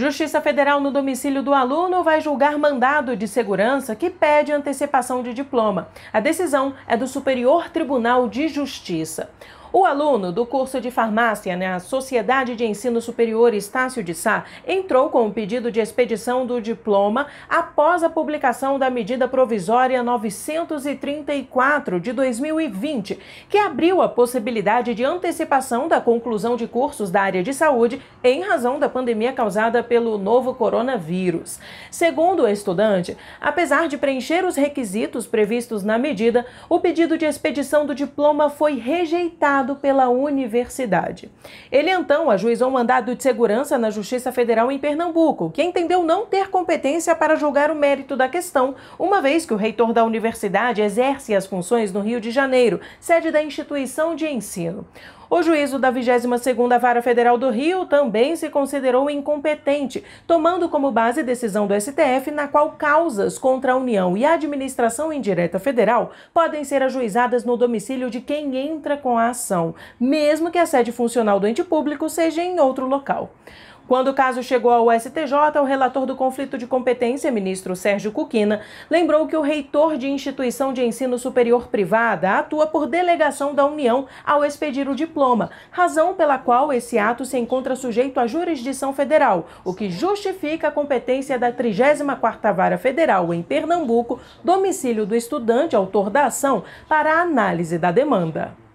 Justiça Federal no domicílio do aluno vai julgar mandado de segurança que pede antecipação de diploma. A decisão é do Superior Tribunal de Justiça. O aluno do curso de farmácia na Sociedade de Ensino Superior Estácio de Sá entrou com o um pedido de expedição do diploma após a publicação da medida provisória 934 de 2020, que abriu a possibilidade de antecipação da conclusão de cursos da área de saúde em razão da pandemia causada pelo novo coronavírus. Segundo o estudante, apesar de preencher os requisitos previstos na medida, o pedido de expedição do diploma foi rejeitado pela universidade. Ele então ajuizou um mandado de segurança na Justiça Federal em Pernambuco, que entendeu não ter competência para julgar o mérito da questão, uma vez que o reitor da universidade exerce as funções no Rio de Janeiro, sede da instituição de ensino. O juízo da 22ª Vara Federal do Rio também se considerou incompetente, tomando como base decisão do STF na qual causas contra a União e a administração indireta federal podem ser ajuizadas no domicílio de quem entra com a ação, mesmo que a sede funcional do ente público seja em outro local. Quando o caso chegou ao STJ, o relator do conflito de competência, ministro Sérgio Cuquina, lembrou que o reitor de instituição de ensino superior privada atua por delegação da União ao expedir o diploma, razão pela qual esse ato se encontra sujeito à jurisdição federal, o que justifica a competência da 34ª Vara Federal em Pernambuco, domicílio do estudante autor da ação, para a análise da demanda.